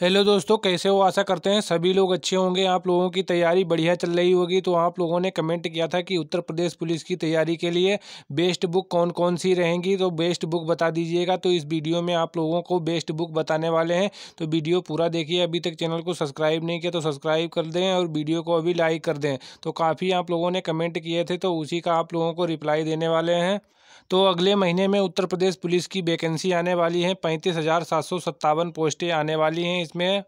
hello दोस्तों कैसे हो आशा करते हैं सभी लोग अच्छे होंगे आप लोगों की तैयारी बढ़िया चल रही होगी तो आप लोगों ने कमेंट किया था कि उत्तर प्रदेश पुलिस की तैयारी के लिए बेस्ट बुक कौन कौन सी रहेंगी तो बेस्ट बुक बता दीजिएगा तो इस वीडियो में आप लोगों को बेस्ट बुक बताने वाले हैं तो वीडियो पूरा देखिए अभी तक चैनल को सब्सक्राइब नहीं किया तो सब्सक्राइब कर दें और वीडियो को अभी लाइक कर दें तो काफ़ी आप लोगों ने कमेंट किए थे तो उसी का आप लोगों को रिप्लाई देने वाले हैं तो अगले महीने में उत्तर प्रदेश पुलिस की वैकेंसी आने वाली है पैंतीस हज़ार सात सौ सत्तावन पोस्टें आने वाली हैं इसमें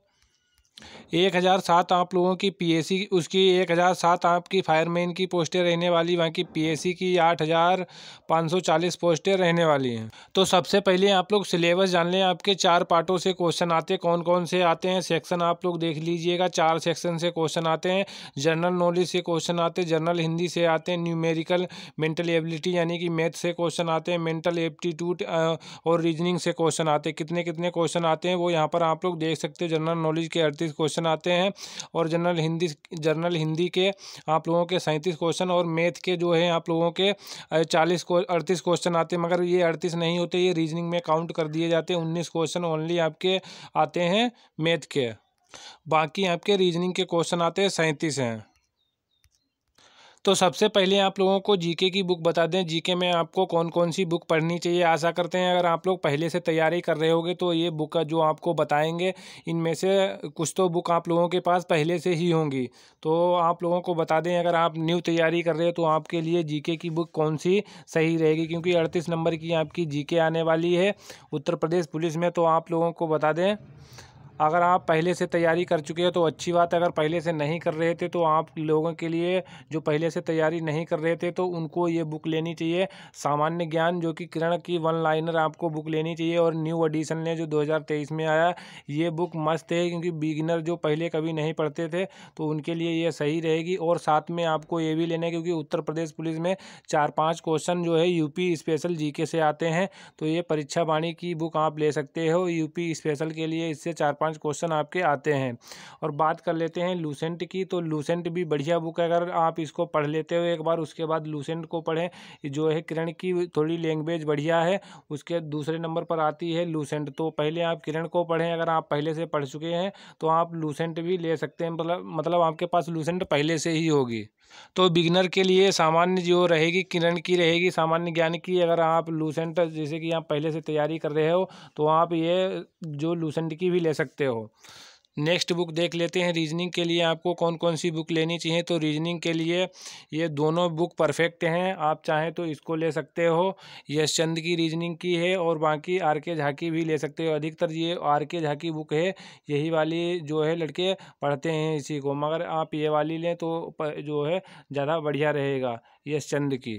एक हज़ार सात आप लोगों की पीएसी उसकी एक हज़ार सात आपकी फायरमैन की पोस्टें रहने वाली वहाँ की पीएसी की आठ हज़ार पाँच सौ चालीस पोस्टें रहने वाली हैं तो सबसे पहले आप लोग सिलेबस जान लें आपके चार पार्टों से क्वेश्चन आते कौन कौन से आते हैं सेक्शन आप लोग देख लीजिएगा चार सेक्शन से क्वेश्चन आते हैं जनरल नॉलेज से क्वेश्चन आते हैं जनरल हिंदी से आते हैं न्यूमेरिकल मेंटल एबिलिटी यानी कि मैथ से क्वेश्चन आते हैं मेंटल एप्टीट्यूड और रीजनिंग से क्वेश्चन आते हैं कितने कितने क्वेश्चन आते हैं वो यहाँ पर आप लोग देख सकते हैं जनरल नॉलेज के अड़तीस सैंतीस क्वेश्चन आते हैं और जनरल हिंदी जनरल हिंदी के आप लोगों के सैंतीस क्वेश्चन और मैथ के जो है आप लोगों के चालीस अड़तीस क्वेश्चन आते हैं मगर ये अड़तीस नहीं होते ये रीजनिंग में काउंट कर दिए जाते हैं उन्नीस क्वेश्चन ओनली आपके आते हैं मैथ के बाकी आपके रीजनिंग के क्वेश्चन आते हैं सैंतीस हैं तो सबसे पहले आप लोगों को जीके की बुक बता दें जीके में आपको कौन कौन सी बुक पढ़नी चाहिए आशा करते हैं अगर आप लोग पहले से तैयारी कर रहे होगे तो ये बुक जो आपको बताएंगे इनमें से कुछ तो बुक आप लोगों के पास पहले से ही होंगी तो आप लोगों को बता दें अगर आप न्यू तैयारी कर रहे हो तो आपके लिए जी की बुक कौन सी सही रहेगी क्योंकि अड़तीस नंबर की आपकी जी आने वाली है उत्तर प्रदेश पुलिस में तो आप लोगों को बता दें अगर आप पहले से तैयारी कर चुके हैं तो अच्छी बात है अगर पहले से नहीं कर रहे थे तो आप लोगों के लिए जो पहले से तैयारी नहीं कर रहे थे तो उनको ये बुक लेनी चाहिए सामान्य ज्ञान जो कि किरण की वन लाइनर आपको बुक लेनी चाहिए और न्यू एडिशन ने जो 2023 में आया ये बुक मस्त है क्योंकि बिगिनर जो पहले कभी नहीं पढ़ते थे तो उनके लिए ये सही रहेगी और साथ में आपको ये भी लेना है क्योंकि उत्तर प्रदेश पुलिस में चार पाँच क्वेश्चन जो है यूपी स्पेशल जी से आते हैं तो ये परीक्षा वाणी की बुक आप ले सकते हो यूपी स्पेशल के लिए इससे चार पाँच पाँच क्वेश्चन आपके आते हैं और बात कर लेते हैं लूसेंट की तो लूसेंट भी बढ़िया बुक है अगर आप इसको पढ़ लेते हो एक बार उसके बाद लूसेंट को पढ़ें जो है किरण की थोड़ी लैंग्वेज बढ़िया है उसके दूसरे नंबर पर आती है लूसेंट तो पहले आप किरण को पढ़ें अगर आप पहले से पढ़ चुके हैं तो आप लूसेंट भी ले सकते हैं मतलब मतलब आपके पास लूसेंट पहले से ही होगी तो बिगनर के लिए सामान्य जो रहेगी किरण की रहेगी सामान्य ज्ञान की अगर आप लूसेंट जैसे कि आप पहले से तैयारी कर रहे हो तो आप ये जो लूसेंट की भी ले सकते सकते हो नेक्स्ट बुक देख लेते हैं रीजनिंग के लिए आपको कौन कौन सी बुक लेनी चाहिए तो रीजनिंग के लिए ये दोनों बुक परफेक्ट हैं आप चाहें तो इसको ले सकते हो यश चंद की रीजनिंग की है और बाकी आर के झा की भी ले सकते हो अधिकतर ये आर के झा की बुक है यही वाली जो है लड़के पढ़ते हैं इसी को मगर आप ये वाली लें तो जो है ज़्यादा बढ़िया रहेगा यश चंद की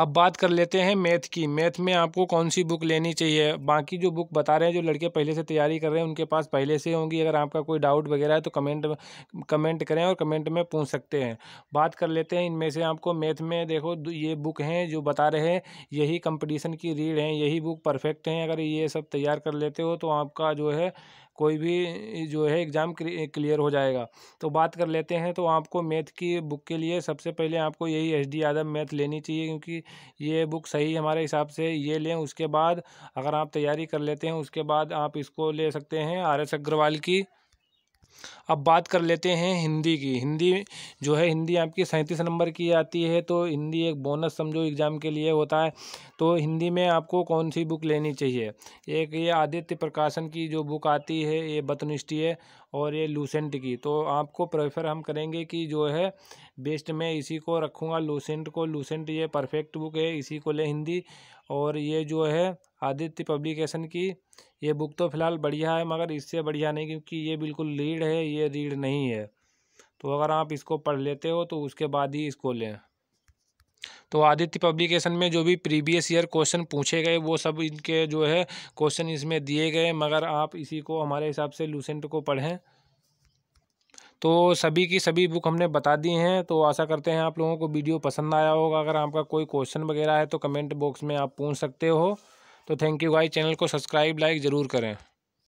अब बात कर लेते हैं मैथ की मैथ में आपको कौन सी बुक लेनी चाहिए बाकी जो बुक बता रहे हैं जो लड़के पहले से तैयारी कर रहे हैं उनके पास पहले से होंगी अगर आपका कोई डाउट वगैरह है तो कमेंट कमेंट करें और कमेंट में पूछ सकते हैं बात कर लेते हैं इनमें से आपको मैथ में देखो ये बुक हैं जो बता रहे हैं यही कंपटीशन की रीड हैं यही बुक परफेक्ट हैं अगर ये सब तैयार कर लेते हो तो आपका जो है कोई भी जो है एग्ज़ाम क्लियर हो जाएगा तो बात कर लेते हैं तो आपको मैथ की बुक के लिए सबसे पहले आपको यही एच डी यादव मैथ लेनी चाहिए क्योंकि ये बुक सही हमारे हिसाब से ये लें उसके बाद अगर आप तैयारी कर लेते हैं उसके बाद आप इसको ले सकते हैं आर एस अग्रवाल की अब बात कर लेते हैं हिंदी की हिंदी जो है हिंदी आपकी सैंतीस नंबर की आती है तो हिंदी एक बोनस समझो एग्ज़ाम के लिए होता है तो हिंदी में आपको कौन सी बुक लेनी चाहिए एक ये आदित्य प्रकाशन की जो बुक आती है ये बतनिष्ठी है और ये लूसेंट की तो आपको प्रेफर हम करेंगे कि जो है बेस्ट में इसी को रखूँगा लूसेंट को लूसेंट ये परफेक्ट बुक है इसी को ले हिंदी और ये जो है आदित्य पब्लिकेशन की ये बुक तो फिलहाल बढ़िया है मगर इससे बढ़िया नहीं क्योंकि ये बिल्कुल रीड है ये रीड नहीं है तो अगर आप इसको पढ़ लेते हो तो उसके बाद ही इसको लें तो आदित्य पब्लिकेशन में जो भी प्रीवियस ईयर क्वेश्चन पूछे गए वो सब इनके जो है क्वेश्चन इसमें दिए गए मगर आप इसी को हमारे हिसाब से लूसेंट को पढ़ें तो सभी की सभी बुक हमने बता दी हैं तो आशा करते हैं आप लोगों को वीडियो पसंद आया होगा अगर आपका कोई क्वेश्चन वगैरह है तो कमेंट बॉक्स में आप पूछ सकते हो तो थैंक यू गाइस चैनल को सब्सक्राइब लाइक ज़रूर करें